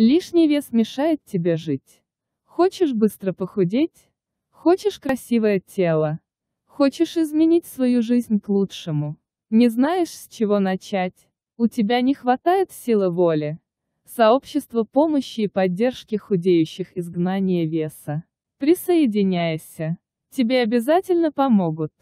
Лишний вес мешает тебе жить. Хочешь быстро похудеть? Хочешь красивое тело? Хочешь изменить свою жизнь к лучшему? Не знаешь, с чего начать? У тебя не хватает силы воли? Сообщество помощи и поддержки худеющих изгнания веса. Присоединяйся. Тебе обязательно помогут.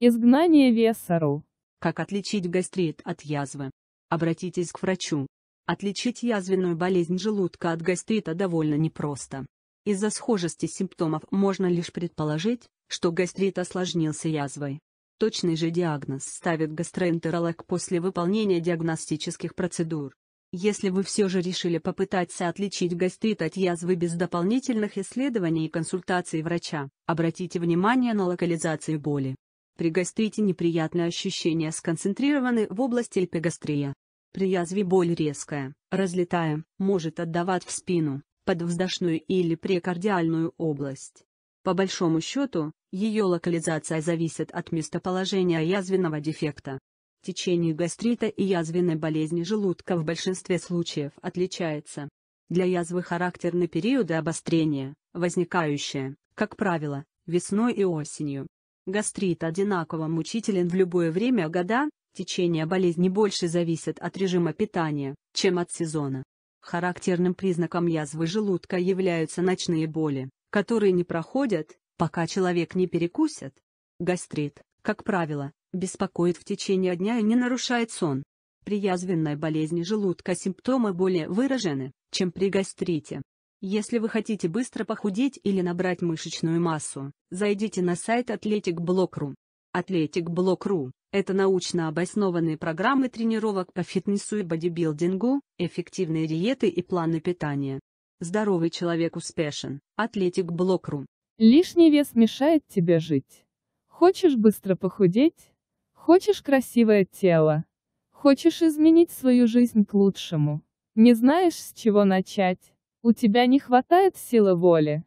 Изгнание веса.ру Как отличить гастрит от язвы? Обратитесь к врачу. Отличить язвенную болезнь желудка от гастрита довольно непросто. Из-за схожести симптомов можно лишь предположить, что гастрит осложнился язвой. Точный же диагноз ставит гастроэнтеролог после выполнения диагностических процедур. Если вы все же решили попытаться отличить гастрит от язвы без дополнительных исследований и консультаций врача, обратите внимание на локализацию боли. При гастрите неприятные ощущения сконцентрированы в области эпигастрия. При язве боль резкая, разлетая, может отдавать в спину, подвздошную или прекардиальную область. По большому счету, ее локализация зависит от местоположения язвенного дефекта. Течение гастрита и язвенной болезни желудка в большинстве случаев отличается. Для язвы характерны периоды обострения, возникающие, как правило, весной и осенью. Гастрит одинаково мучителен в любое время года, Течение болезни больше зависит от режима питания, чем от сезона. Характерным признаком язвы желудка являются ночные боли, которые не проходят, пока человек не перекусит. Гастрит, как правило, беспокоит в течение дня и не нарушает сон. При язвенной болезни желудка симптомы более выражены, чем при гастрите. Если вы хотите быстро похудеть или набрать мышечную массу, зайдите на сайт athleticblog.ru. Атлетик Athletic.Block.ru – это научно обоснованные программы тренировок по фитнесу и бодибилдингу, эффективные диеты и планы питания. Здоровый человек успешен. Атлетик Athletic.Block.ru Лишний вес мешает тебе жить. Хочешь быстро похудеть? Хочешь красивое тело? Хочешь изменить свою жизнь к лучшему? Не знаешь, с чего начать? У тебя не хватает силы воли?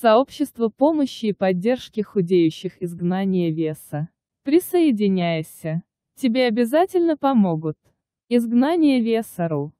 Сообщество помощи и поддержки худеющих изгнания веса. Присоединяйся. Тебе обязательно помогут. Изгнание веса.ру